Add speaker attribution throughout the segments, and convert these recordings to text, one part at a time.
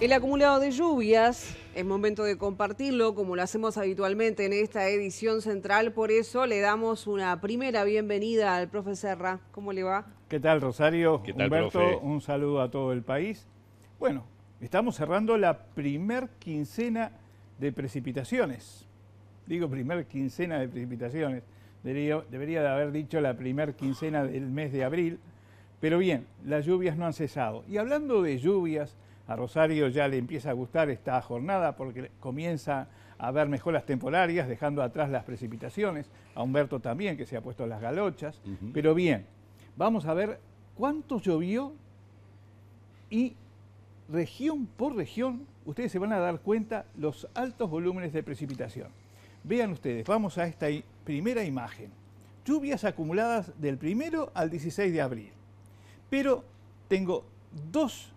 Speaker 1: El acumulado de lluvias es momento de compartirlo como lo hacemos habitualmente en esta edición central, por eso le damos una primera bienvenida al profe Serra. ¿Cómo le va? ¿Qué tal Rosario? ¿Qué tal, Humberto, un saludo a todo el país. Bueno, estamos cerrando la primer quincena de precipitaciones. Digo primer quincena de precipitaciones. Debería, debería de haber dicho la primer quincena del mes de abril. Pero bien, las lluvias no han cesado. Y hablando de lluvias, a Rosario ya le empieza a gustar esta jornada porque comienza a haber mejoras temporarias, dejando atrás las precipitaciones, a Humberto también, que se ha puesto las galochas. Pero bien, vamos a ver cuánto llovió y región por región ustedes se van a dar cuenta los altos volúmenes de precipitación. Vean ustedes, vamos a esta primera imagen. Lluvias acumuladas del primero al 16 de abril. Pero tengo dos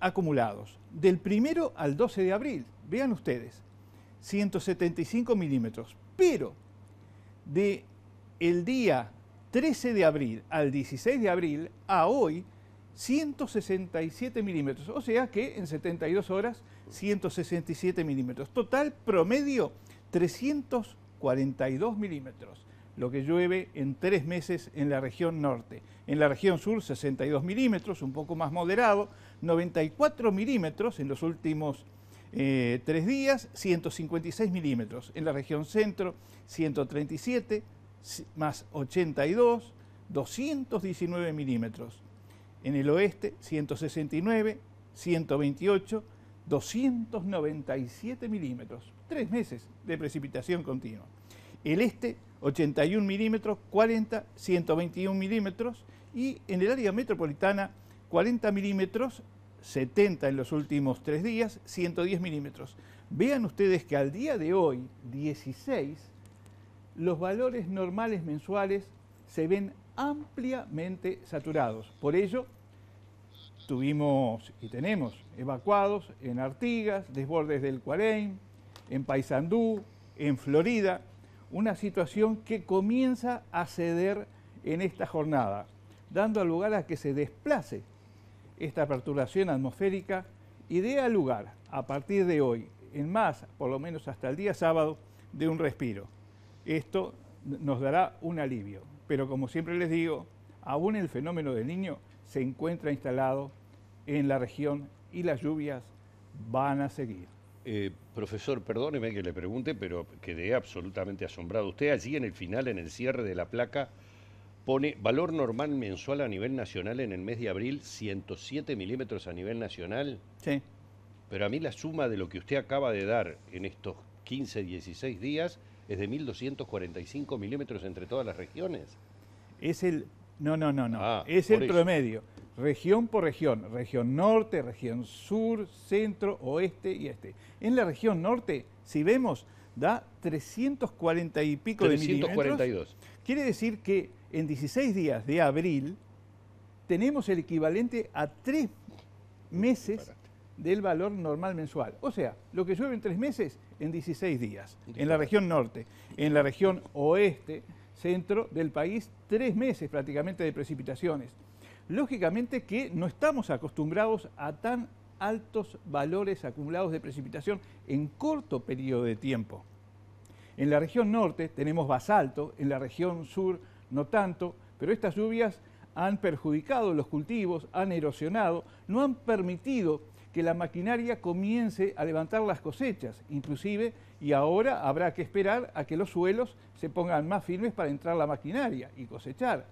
Speaker 1: acumulados, del primero al 12 de abril, vean ustedes, 175 milímetros, pero de el día 13 de abril al 16 de abril a hoy, 167 milímetros, o sea que en 72 horas 167 milímetros. Total promedio 342 milímetros, lo que llueve en tres meses en la región norte en la región sur 62 milímetros, un poco más moderado, 94 milímetros en los últimos eh, tres días, 156 milímetros. En la región centro, 137 más 82, 219 milímetros. En el oeste, 169, 128, 297 milímetros. Tres meses de precipitación continua. El este, 81 milímetros, 40, 121 milímetros y en el área metropolitana 40 milímetros, 70 en los últimos tres días, 110 milímetros. Vean ustedes que al día de hoy, 16, los valores normales mensuales se ven ampliamente saturados. Por ello, tuvimos y tenemos evacuados en Artigas, desbordes del Cuareim, en Paysandú, en Florida, una situación que comienza a ceder en esta jornada, dando lugar a que se desplace esta perturbación atmosférica y dé lugar a partir de hoy, en más, por lo menos hasta el día sábado, de un respiro. Esto nos dará un alivio, pero como siempre les digo, aún el fenómeno del niño se encuentra instalado en la región y las lluvias van a seguir. Eh, profesor, perdóneme que le pregunte, pero quedé absolutamente asombrado. Usted allí en el final, en el cierre de la placa, pone valor normal mensual a nivel nacional en el mes de abril, 107 milímetros a nivel nacional. Sí. Pero a mí la suma de lo que usted acaba de dar en estos 15, 16 días es de 1.245 milímetros entre todas las regiones. Es el... No, no, no, no. Ah, es el promedio región por región, región norte, región sur, centro, oeste y este. En la región norte, si vemos, da 340 y pico 342. de milímetros. Quiere decir que en 16 días de abril tenemos el equivalente a tres meses del valor normal mensual. O sea, lo que llueve en tres meses, en 16 días. En la región norte, en la región oeste, centro del país, tres meses prácticamente de precipitaciones lógicamente que no estamos acostumbrados a tan altos valores acumulados de precipitación en corto periodo de tiempo. En la región norte tenemos basalto, en la región sur no tanto, pero estas lluvias han perjudicado los cultivos, han erosionado, no han permitido que la maquinaria comience a levantar las cosechas, inclusive, y ahora habrá que esperar a que los suelos se pongan más firmes para entrar la maquinaria y cosechar.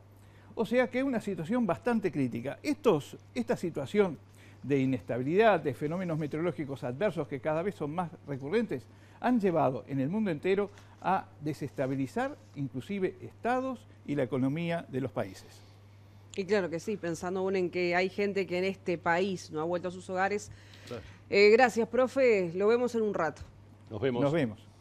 Speaker 1: O sea que es una situación bastante crítica. Estos, esta situación de inestabilidad, de fenómenos meteorológicos adversos que cada vez son más recurrentes, han llevado en el mundo entero a desestabilizar inclusive estados y la economía de los países. Y claro que sí, pensando aún en que hay gente que en este país no ha vuelto a sus hogares. Eh, gracias, profe. Lo vemos en un rato. Nos vemos. Nos vemos.